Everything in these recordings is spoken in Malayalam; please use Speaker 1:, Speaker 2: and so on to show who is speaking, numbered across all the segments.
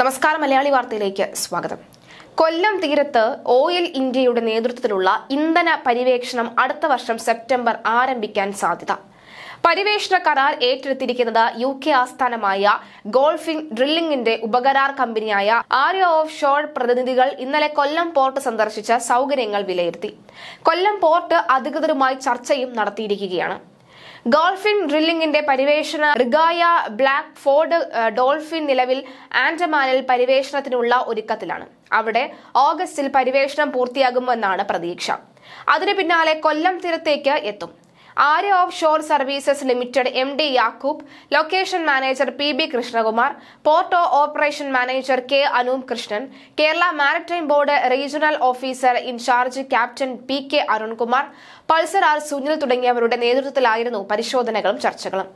Speaker 1: നമസ്കാരം മലയാളി വാർത്തയിലേക്ക് സ്വാഗതം കൊല്ലം തീരത്ത് ഓയിൽ ഇന്ത്യയുടെ നേതൃത്വത്തിലുള്ള ഇന്ധന പര്യവേഷണം അടുത്ത വർഷം സെപ്റ്റംബർ ആരംഭിക്കാൻ സാധ്യത പര്യവേഷണ കരാർ ഏറ്റെടുത്തിരിക്കുന്നത് യു കെ ആസ്ഥാനമായ ഗോൾഫിംഗ് ഡ്രില്ലിംഗിന്റെ ഉപകരാർ കമ്പനിയായ ആര്യ ഓഫ് ഷോൾ പ്രതിനിധികൾ ഇന്നലെ കൊല്ലം പോർട്ട് സന്ദർശിച്ച സൌകര്യങ്ങൾ വിലയിരുത്തി കൊല്ലം പോർട്ട് അധികൃതരുമായി ചർച്ചയും നടത്തിയിരിക്കുകയാണ് ഡോൾഫിൻ ഡ്രില്ലിംഗിന്റെ പരിവേഷണ റിഗായ ബ്ലാക്ക് ഫോർഡ് ഡോൾഫിൻ നിലവിൽ ആൻഡമാനിൽ പരിവേഷണത്തിനുള്ള ഒരുക്കത്തിലാണ് അവിടെ ഓഗസ്റ്റിൽ പരിവേഷണം പൂർത്തിയാകുമെന്നാണ് പ്രതീക്ഷ അതിനു പിന്നാലെ കൊല്ലം തീരത്തേക്ക് എത്തും Arya offshore services limited M D Yakub location manager P B Krishnakumar port operation manager K Anoop Krishnan Kerala maritime board regional officer incharge captain P K Arunkumar പൾസർ ആർ സുനിൽ തുടങ്ങിയവരുടെ നേതൃത്വത്തിലായിരുന്നു പരിശോധനകളും ചർച്ചകളും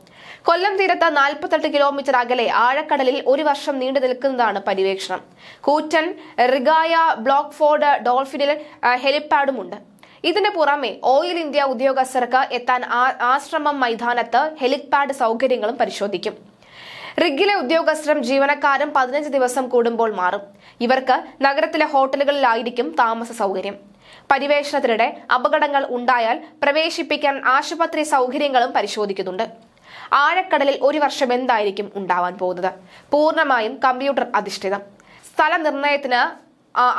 Speaker 1: കൊല്ലം തീരത്ത് നാൽപ്പത്തെട്ട് കിലോമീറ്റർ അകലെ ആഴക്കടലിൽ ഒരു വർഷം നീണ്ടു നിൽക്കുന്നതാണ് പര്യവേക്ഷണം കൂറ്റൻ റിഗായ ബ്ലോക്ക്ഫോർഡ് ഡോൾഫിനിൽ ഹെലിപ്പാഡുമുണ്ട് ഇതിന് പുറമെ ഓയിൽ ഇന്ത്യ ഉദ്യോഗസ്ഥർക്ക് എത്താൻ ആശ്രമം മൈതാനത്ത് ഹെലിപാഡ് സൗകര്യങ്ങളും പരിശോധിക്കും റിഗിലെ ഉദ്യോഗസ്ഥരും ജീവനക്കാരും പതിനഞ്ച് ദിവസം കൂടുമ്പോൾ മാറും ഇവർക്ക് നഗരത്തിലെ ഹോട്ടലുകളിലായിരിക്കും താമസ സൗകര്യം പരിവേഷണത്തിനിടെ അപകടങ്ങൾ ഉണ്ടായാൽ പ്രവേശിപ്പിക്കാൻ ആശുപത്രി സൗകര്യങ്ങളും പരിശോധിക്കുന്നുണ്ട് ആഴക്കടലിൽ ഒരു വർഷം എന്തായിരിക്കും ഉണ്ടാവാൻ പോകുന്നത് പൂർണ്ണമായും കമ്പ്യൂട്ടർ അധിഷ്ഠിതം സ്ഥല നിർണയത്തിന്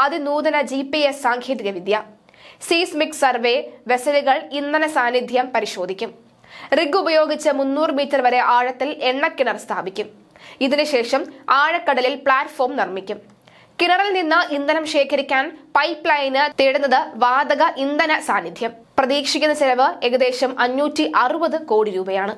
Speaker 1: അതിനൂതന ജി പി എസ് സാങ്കേതികവിദ്യ സീസ്മിക് സർവേ വെസലുകൾ ഇന്ധന സാന്നിധ്യം പരിശോധിക്കും റിഗ് ഉപയോഗിച്ച് മുന്നൂറ് മീറ്റർ വരെ ആഴത്തിൽ എണ്ണക്കിണർ സ്ഥാപിക്കും ഇതിനുശേഷം ആഴക്കടലിൽ പ്ലാറ്റ്ഫോം നിർമ്മിക്കും കിണറിൽ നിന്ന് ഇന്ധനം ശേഖരിക്കാൻ പൈപ്പ് ലൈന് തേടുന്നത് വാതക ഇന്ധന സാന്നിധ്യം പ്രതീക്ഷിക്കുന്ന ചെലവ് ഏകദേശം അഞ്ഞൂറ്റി കോടി രൂപയാണ്